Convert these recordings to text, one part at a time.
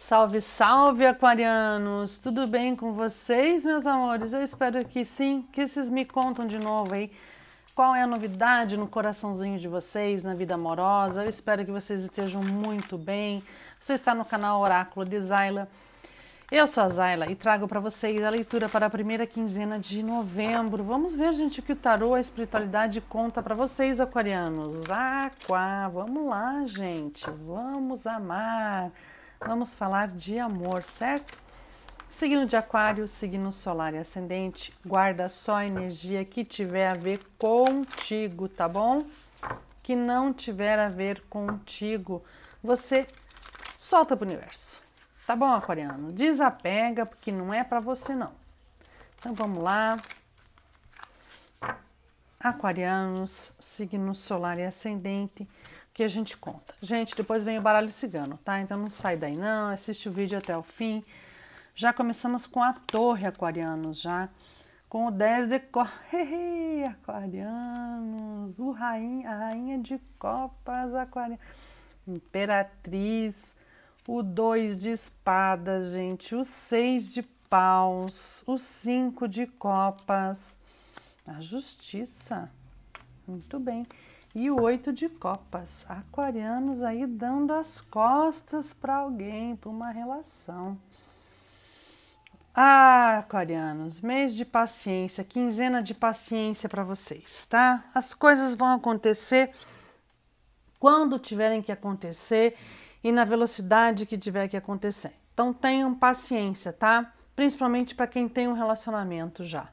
Salve, salve, aquarianos! Tudo bem com vocês, meus amores? Eu espero que sim, que vocês me contam de novo aí qual é a novidade no coraçãozinho de vocês, na vida amorosa. Eu espero que vocês estejam muito bem. Você está no canal Oráculo de Zaila. Eu sou a Zaila e trago para vocês a leitura para a primeira quinzena de novembro. Vamos ver, gente, o que o tarô, a espiritualidade conta para vocês, aquarianos. Aqua, vamos lá, gente. Vamos amar. Vamos falar de amor, certo? Signo de Aquário, signo solar e ascendente, guarda só a energia que tiver a ver contigo, tá bom? Que não tiver a ver contigo, você solta para o universo, tá bom, Aquariano? Desapega, porque não é para você, não. Então vamos lá. Aquarianos, signo solar e ascendente, que a gente conta. Gente, depois vem o baralho cigano, tá? Então não sai daí não, assiste o vídeo até o fim. Já começamos com a torre, aquarianos, já. Com o 10 de copas. aquarianos, o rainha, a rainha de copas, aquarianos. Imperatriz, o 2 de espadas, gente, o 6 de paus, o 5 de copas, a justiça. Muito bem. E o oito de copas. Aquarianos aí dando as costas para alguém, para uma relação. Ah, aquarianos, mês de paciência, quinzena de paciência para vocês, tá? As coisas vão acontecer quando tiverem que acontecer e na velocidade que tiver que acontecer. Então tenham paciência, tá? Principalmente para quem tem um relacionamento já.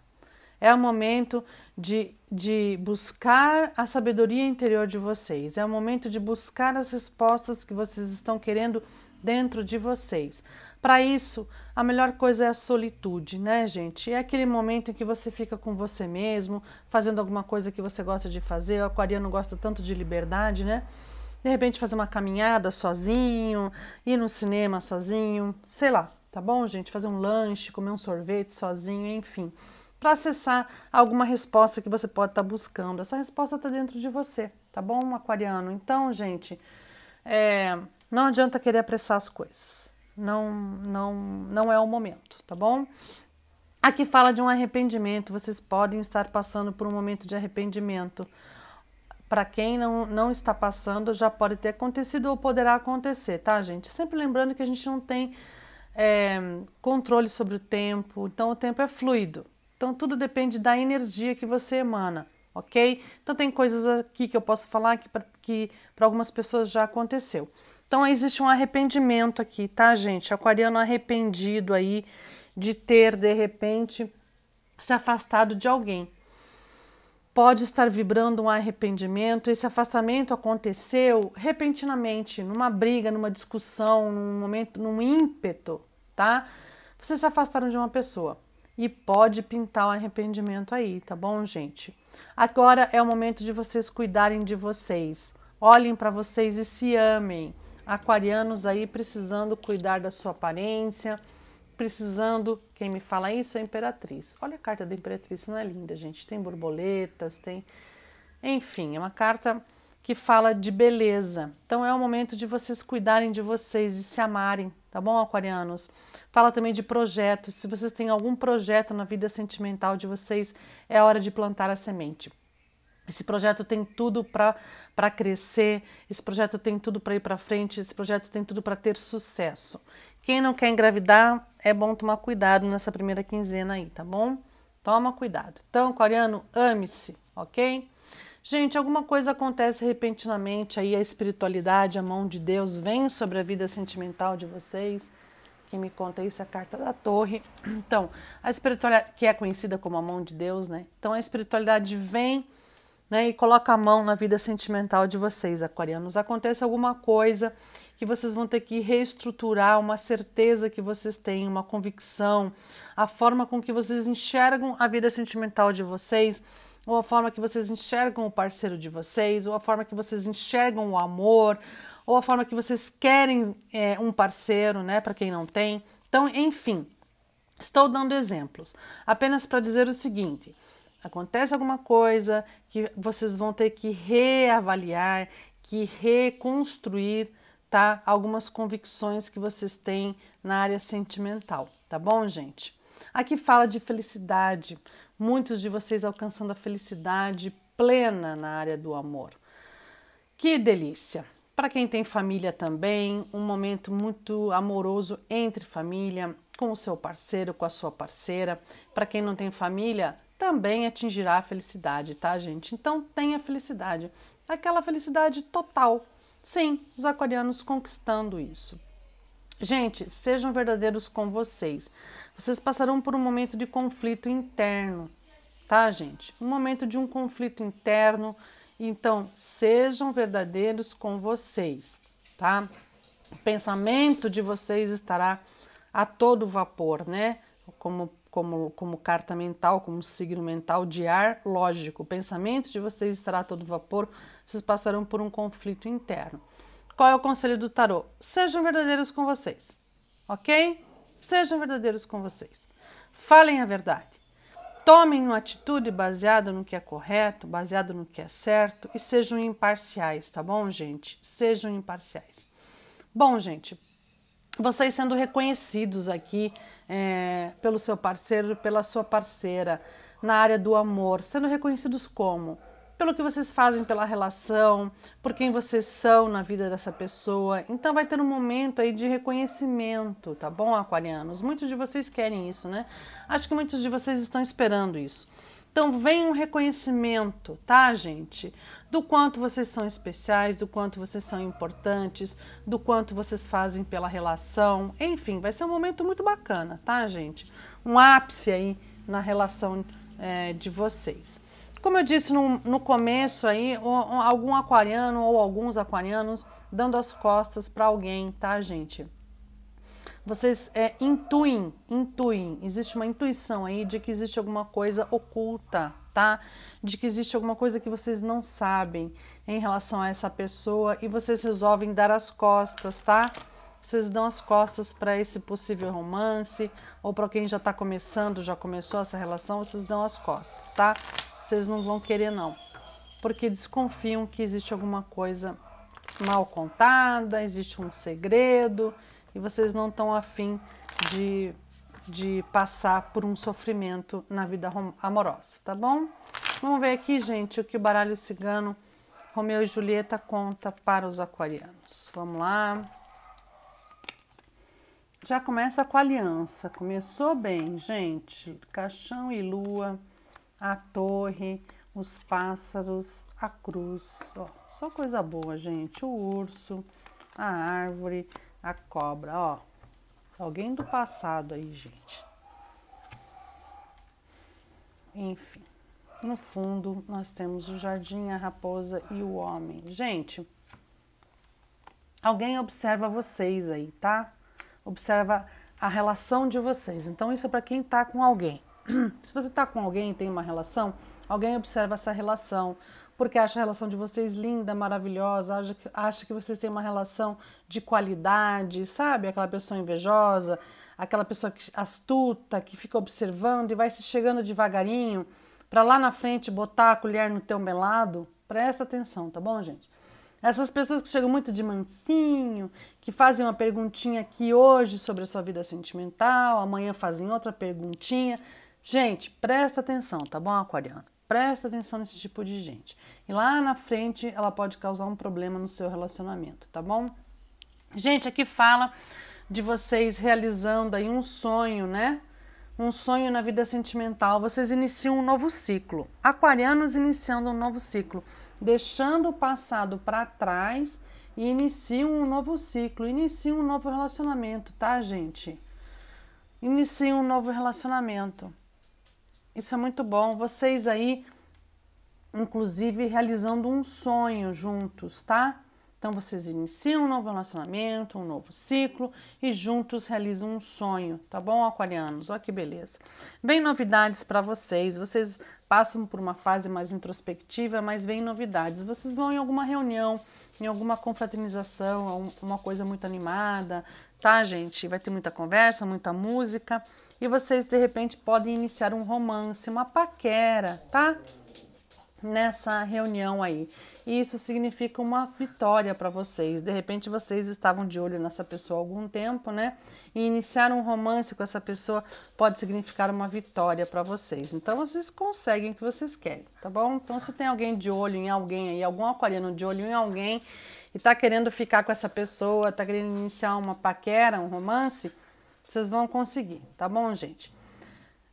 É o momento de, de buscar a sabedoria interior de vocês. É o momento de buscar as respostas que vocês estão querendo dentro de vocês. Para isso, a melhor coisa é a solitude, né, gente? É aquele momento em que você fica com você mesmo, fazendo alguma coisa que você gosta de fazer. O aquariano gosta tanto de liberdade, né? De repente, fazer uma caminhada sozinho, ir no cinema sozinho, sei lá, tá bom, gente? Fazer um lanche, comer um sorvete sozinho, enfim para acessar alguma resposta que você pode estar tá buscando. Essa resposta está dentro de você, tá bom, aquariano? Então, gente, é, não adianta querer apressar as coisas. Não, não, não é o momento, tá bom? Aqui fala de um arrependimento. Vocês podem estar passando por um momento de arrependimento. Para quem não, não está passando, já pode ter acontecido ou poderá acontecer, tá, gente? Sempre lembrando que a gente não tem é, controle sobre o tempo, então o tempo é fluido. Então tudo depende da energia que você emana, ok? Então tem coisas aqui que eu posso falar que para que algumas pessoas já aconteceu. Então existe um arrependimento aqui, tá, gente? Aquariano arrependido aí de ter de repente se afastado de alguém. Pode estar vibrando um arrependimento. Esse afastamento aconteceu repentinamente, numa briga, numa discussão, num momento, num ímpeto, tá? Vocês se afastaram de uma pessoa e pode pintar o arrependimento aí, tá bom, gente? Agora é o momento de vocês cuidarem de vocês. Olhem para vocês e se amem. Aquarianos aí precisando cuidar da sua aparência, precisando. Quem me fala isso é a Imperatriz. Olha a carta da Imperatriz, não é linda, gente? Tem borboletas, tem. Enfim, é uma carta que fala de beleza. Então é o momento de vocês cuidarem de vocês, de se amarem, tá bom, aquarianos? Fala também de projetos. Se vocês têm algum projeto na vida sentimental de vocês, é hora de plantar a semente. Esse projeto tem tudo para crescer, esse projeto tem tudo para ir para frente, esse projeto tem tudo para ter sucesso. Quem não quer engravidar, é bom tomar cuidado nessa primeira quinzena aí, tá bom? Toma cuidado. Então, aquariano, ame-se, ok? Gente, alguma coisa acontece repentinamente aí, a espiritualidade, a mão de Deus vem sobre a vida sentimental de vocês. Quem me conta isso é a carta da torre. Então, a espiritualidade, que é conhecida como a mão de Deus, né? Então, a espiritualidade vem né, e coloca a mão na vida sentimental de vocês, aquarianos. Acontece alguma coisa que vocês vão ter que reestruturar, uma certeza que vocês têm, uma convicção, a forma com que vocês enxergam a vida sentimental de vocês ou a forma que vocês enxergam o parceiro de vocês, ou a forma que vocês enxergam o amor, ou a forma que vocês querem é, um parceiro, né, para quem não tem. Então, enfim, estou dando exemplos apenas para dizer o seguinte: acontece alguma coisa que vocês vão ter que reavaliar, que reconstruir, tá? Algumas convicções que vocês têm na área sentimental, tá bom, gente? Aqui fala de felicidade, muitos de vocês alcançando a felicidade plena na área do amor. Que delícia! Para quem tem família também, um momento muito amoroso entre família, com o seu parceiro, com a sua parceira. Para quem não tem família, também atingirá a felicidade, tá, gente? Então tenha felicidade, aquela felicidade total. Sim, os aquarianos conquistando isso. Gente, sejam verdadeiros com vocês. Vocês passarão por um momento de conflito interno, tá, gente? Um momento de um conflito interno. Então, sejam verdadeiros com vocês, tá? O pensamento de vocês estará a todo vapor, né? Como, como, como carta mental, como signo mental de ar, lógico. O pensamento de vocês estará a todo vapor. Vocês passarão por um conflito interno. Qual é o conselho do tarô? Sejam verdadeiros com vocês, ok? Sejam verdadeiros com vocês. Falem a verdade. Tomem uma atitude baseada no que é correto, baseado no que é certo e sejam imparciais, tá bom, gente? Sejam imparciais. Bom, gente, vocês sendo reconhecidos aqui é, pelo seu parceiro, pela sua parceira, na área do amor, sendo reconhecidos como? pelo que vocês fazem pela relação, por quem vocês são na vida dessa pessoa. Então vai ter um momento aí de reconhecimento, tá bom, aquarianos? Muitos de vocês querem isso, né? Acho que muitos de vocês estão esperando isso. Então vem um reconhecimento, tá, gente? Do quanto vocês são especiais, do quanto vocês são importantes, do quanto vocês fazem pela relação. Enfim, vai ser um momento muito bacana, tá, gente? Um ápice aí na relação é, de vocês. Como eu disse no, no começo aí, algum aquariano ou alguns aquarianos dando as costas para alguém, tá, gente? Vocês é, intuem, intuem, existe uma intuição aí de que existe alguma coisa oculta, tá? De que existe alguma coisa que vocês não sabem em relação a essa pessoa e vocês resolvem dar as costas, tá? vocês dão as costas para esse possível romance ou para quem já está começando, já começou essa relação, vocês dão as costas, tá? vocês não vão querer não, porque desconfiam que existe alguma coisa mal contada, existe um segredo e vocês não estão afim de, de passar por um sofrimento na vida amorosa, tá bom? Vamos ver aqui, gente, o que o baralho cigano Romeu e Julieta conta para os aquarianos. Vamos lá. Já começa com a aliança. Começou bem, gente. Caixão e lua a torre, os pássaros, a cruz. Ó, só coisa boa, gente. O urso, a árvore, a cobra. Ó, alguém do passado aí, gente. Enfim, no fundo nós temos o jardim, a raposa e o homem. Gente, alguém observa vocês aí, tá? Observa a relação de vocês. Então, isso é para quem está com alguém se você está com alguém, tem uma relação, alguém observa essa relação, porque acha a relação de vocês linda, maravilhosa, acha que, acha que vocês têm uma relação de qualidade, sabe? Aquela pessoa invejosa, aquela pessoa que, astuta, que fica observando e vai se chegando devagarinho para lá na frente botar a colher no teu melado. Presta atenção, tá bom, gente? Essas pessoas que chegam muito de mansinho, que fazem uma perguntinha aqui hoje sobre a sua vida sentimental, amanhã fazem outra perguntinha. Gente, presta atenção, tá bom, aquariano? Presta atenção nesse tipo de gente. E lá na frente ela pode causar um problema no seu relacionamento, tá bom? Gente, aqui fala de vocês realizando aí um sonho, né? Um sonho na vida sentimental. Vocês iniciam um novo ciclo. Aquarianos iniciando um novo ciclo, deixando o passado para trás e iniciam um novo ciclo, iniciam um novo relacionamento, tá, gente? Iniciam um novo relacionamento. Isso é muito bom. Vocês aí, inclusive, realizando um sonho juntos, tá? Então vocês iniciam um novo relacionamento, um novo ciclo e juntos realizam um sonho, tá bom, aquarianos? Olha que beleza. Vem novidades para vocês. Vocês passam por uma fase mais introspectiva, mas vem novidades. Vocês vão em alguma reunião, em alguma confraternização, uma coisa muito animada, tá, gente? Vai ter muita conversa, muita música e vocês de repente podem iniciar um romance, uma paquera, tá? Nessa reunião aí. E isso significa uma vitória para vocês. De repente vocês estavam de olho nessa pessoa há algum tempo, né? E iniciar um romance com essa pessoa pode significar uma vitória para vocês. Então vocês conseguem o que vocês querem, tá bom? Então se tem alguém de olho em alguém aí, algum aquariano de olho em alguém e tá querendo ficar com essa pessoa, tá querendo iniciar uma paquera, um romance, vocês vão conseguir, tá bom, gente?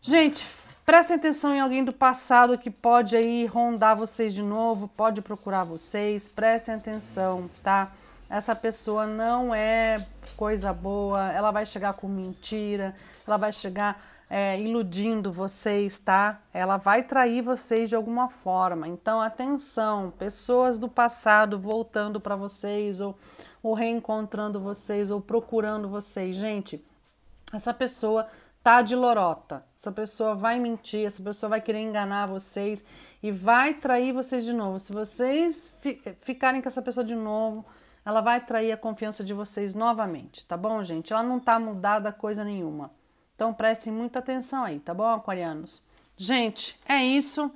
Gente, prestem atenção em alguém do passado que pode aí rondar vocês de novo, pode procurar vocês, prestem atenção, tá? Essa pessoa não é coisa boa, ela vai chegar com mentira, ela vai chegar é, iludindo vocês, tá? Ela vai trair vocês de alguma forma. Então, atenção, pessoas do passado voltando para vocês, ou, ou reencontrando vocês, ou procurando vocês. Gente, essa pessoa tá de lorota, essa pessoa vai mentir, essa pessoa vai querer enganar vocês e vai trair vocês de novo. Se vocês fi ficarem com essa pessoa de novo, ela vai trair a confiança de vocês novamente, tá bom, gente? Ela não tá mudada coisa nenhuma. Então prestem muita atenção aí, tá bom, aquarianos? Gente, é isso.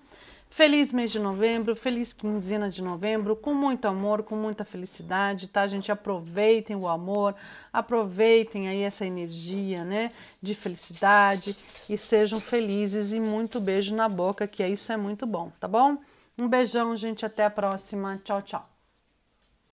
Feliz mês de novembro, feliz quinzena de novembro, com muito amor, com muita felicidade, tá, gente? Aproveitem o amor, aproveitem aí essa energia, né, de felicidade e sejam felizes e muito beijo na boca, que isso é muito bom, tá bom? Um beijão, gente, até a próxima. Tchau, tchau.